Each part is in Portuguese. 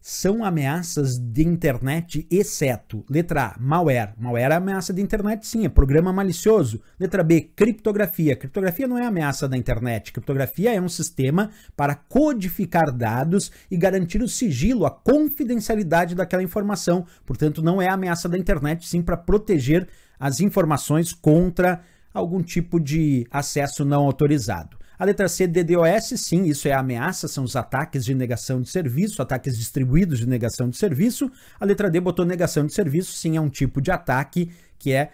são ameaças de internet, exceto letra A, malware. Malware é ameaça de internet, sim, é programa malicioso. Letra B, criptografia. Criptografia não é ameaça da internet. Criptografia é um sistema para codificar dados e garantir o sigilo, a confidencialidade daquela informação. Portanto, não é ameaça da internet, sim, para proteger as informações contra algum tipo de acesso não autorizado. A letra C, DDoS, sim, isso é ameaça, são os ataques de negação de serviço, ataques distribuídos de negação de serviço. A letra D botou negação de serviço, sim, é um tipo de ataque que é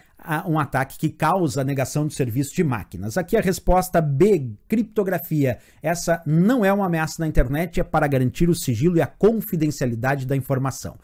um ataque que causa negação de serviço de máquinas. Aqui a resposta B, criptografia. Essa não é uma ameaça na internet, é para garantir o sigilo e a confidencialidade da informação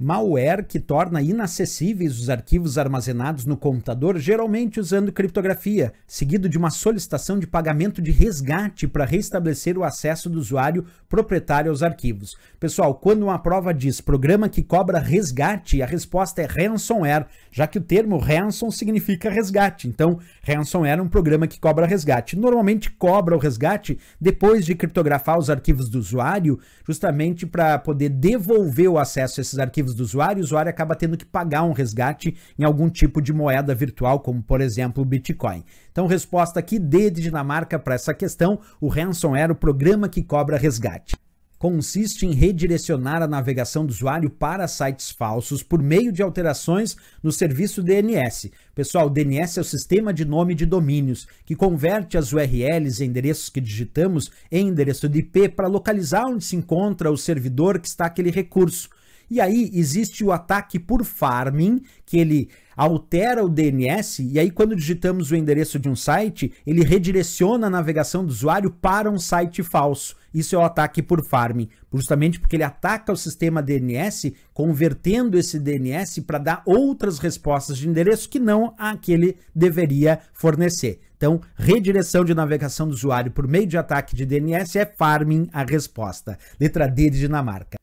malware que torna inacessíveis os arquivos armazenados no computador, geralmente usando criptografia, seguido de uma solicitação de pagamento de resgate para restabelecer o acesso do usuário proprietário aos arquivos. Pessoal, quando uma prova diz programa que cobra resgate, a resposta é ransomware, já que o termo ransom significa resgate. Então, ransomware é um programa que cobra resgate. Normalmente cobra o resgate depois de criptografar os arquivos do usuário, justamente para poder devolver o acesso a esses arquivos dados do usuário, o usuário acaba tendo que pagar um resgate em algum tipo de moeda virtual, como por exemplo o Bitcoin. Então, resposta aqui D de Dinamarca para essa questão: o ransomware, é o programa que cobra resgate consiste em redirecionar a navegação do usuário para sites falsos por meio de alterações no serviço DNS. Pessoal, o DNS é o sistema de nome de domínios que converte as URLs e endereços que digitamos em endereço de IP para localizar onde se encontra o servidor que está aquele recurso. E aí existe o ataque por farming, que ele altera o DNS e aí quando digitamos o endereço de um site, ele redireciona a navegação do usuário para um site falso. Isso é o ataque por farming, justamente porque ele ataca o sistema DNS, convertendo esse DNS para dar outras respostas de endereço que não aquele deveria fornecer. Então, redireção de navegação do usuário por meio de ataque de DNS é farming a resposta. Letra D de Dinamarca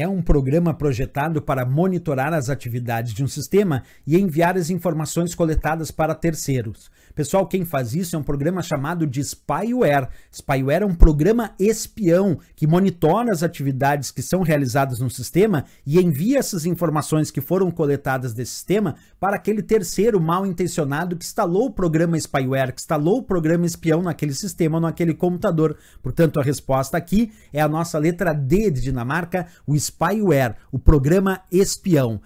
é um programa projetado para monitorar as atividades de um sistema e enviar as informações coletadas para terceiros. Pessoal, quem faz isso é um programa chamado de spyware. Spyware é um programa espião que monitora as atividades que são realizadas no sistema e envia essas informações que foram coletadas desse sistema para aquele terceiro mal intencionado que instalou o programa spyware, que instalou o programa espião naquele sistema, naquele computador. Portanto, a resposta aqui é a nossa letra D de Dinamarca. O Spyware, o programa espião.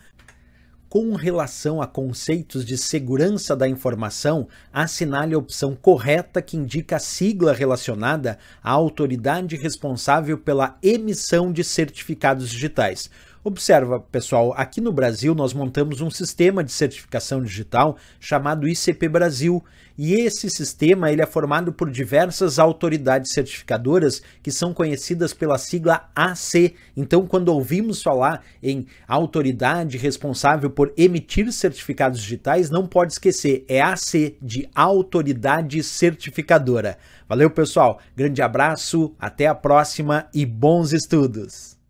Com relação a conceitos de segurança da informação, assinale a opção correta que indica a sigla relacionada à autoridade responsável pela emissão de certificados digitais. Observa, pessoal, aqui no Brasil nós montamos um sistema de certificação digital chamado ICP Brasil, e esse sistema ele é formado por diversas autoridades certificadoras que são conhecidas pela sigla AC. Então, quando ouvimos falar em autoridade responsável por emitir certificados digitais, não pode esquecer, é AC de autoridade certificadora. Valeu, pessoal. Grande abraço, até a próxima e bons estudos.